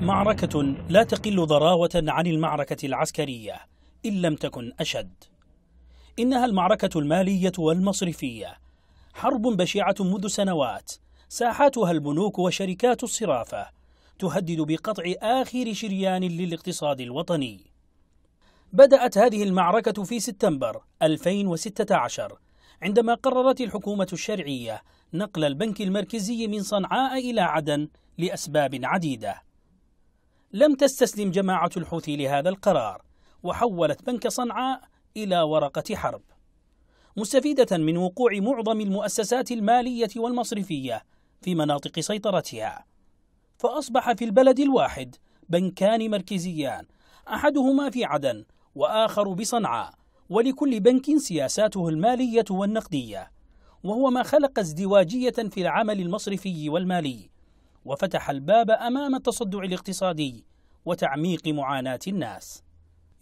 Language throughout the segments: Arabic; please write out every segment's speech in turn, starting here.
معركة لا تقل ضراوة عن المعركة العسكرية إن لم تكن أشد. إنها المعركة المالية والمصرفية، حرب بشعة منذ سنوات، ساحاتها البنوك وشركات الصرافة، تهدد بقطع آخر شريان للاقتصاد الوطني. بدأت هذه المعركة في سبتمبر 2016 عندما قررت الحكومة الشرعية نقل البنك المركزي من صنعاء إلى عدن لأسباب عديدة. لم تستسلم جماعة الحوثي لهذا القرار، وحولت بنك صنعاء إلى ورقة حرب. مستفيدة من وقوع معظم المؤسسات المالية والمصرفية في مناطق سيطرتها. فأصبح في البلد الواحد بنكان مركزيان، أحدهما في عدن وآخر بصنعاء، ولكل بنك سياساته المالية والنقدية وهو ما خلق ازدواجية في العمل المصرفي والمالي وفتح الباب أمام التصدع الاقتصادي وتعميق معاناة الناس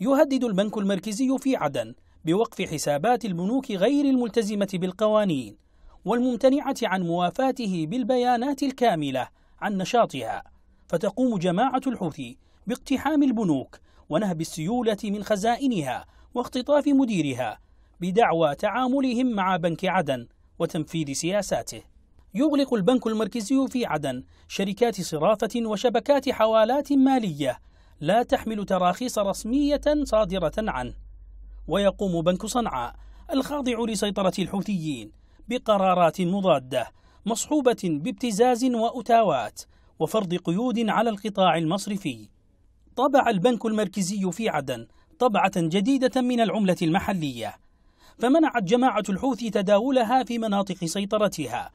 يهدد البنك المركزي في عدن بوقف حسابات البنوك غير الملتزمة بالقوانين والممتنعة عن موافاته بالبيانات الكاملة عن نشاطها فتقوم جماعة الحوثي باقتحام البنوك ونهب السيولة من خزائنها واختطاف مديرها بدعوى تعاملهم مع بنك عدن وتنفيذ سياساته يغلق البنك المركزي في عدن شركات صرافة وشبكات حوالات مالية لا تحمل تراخيص رسمية صادرة عنه ويقوم بنك صنعاء الخاضع لسيطرة الحوثيين بقرارات مضادة مصحوبة بابتزاز وأتاوات وفرض قيود على القطاع المصرفي طبع البنك المركزي في عدن طبعة جديدة من العملة المحلية فمنعت جماعة الحوثي تداولها في مناطق سيطرتها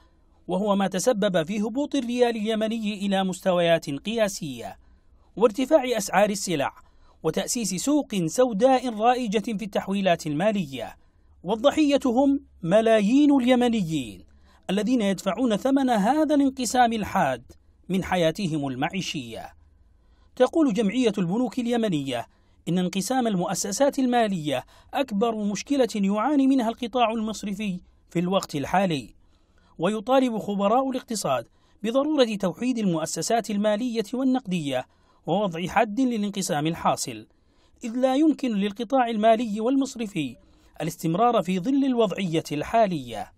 وهو ما تسبب في هبوط الريال اليمني إلى مستويات قياسية وارتفاع أسعار السلع وتأسيس سوق سوداء رائجة في التحويلات المالية والضحية هم ملايين اليمنيين الذين يدفعون ثمن هذا الانقسام الحاد من حياتهم المعيشية تقول جمعية البنوك اليمنية إن انقسام المؤسسات المالية أكبر مشكلة يعاني منها القطاع المصرفي في الوقت الحالي ويطالب خبراء الاقتصاد بضرورة توحيد المؤسسات المالية والنقدية ووضع حد للانقسام الحاصل إذ لا يمكن للقطاع المالي والمصرفي الاستمرار في ظل الوضعية الحالية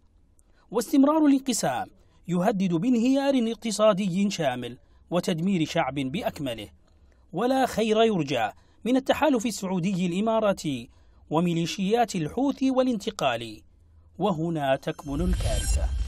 واستمرار الانقسام يهدد بانهيار اقتصادي شامل وتدمير شعب بأكمله ولا خير يرجى من التحالف السعودي الإماراتي وميليشيات الحوثي والانتقالي وهنا تكمن الكارثة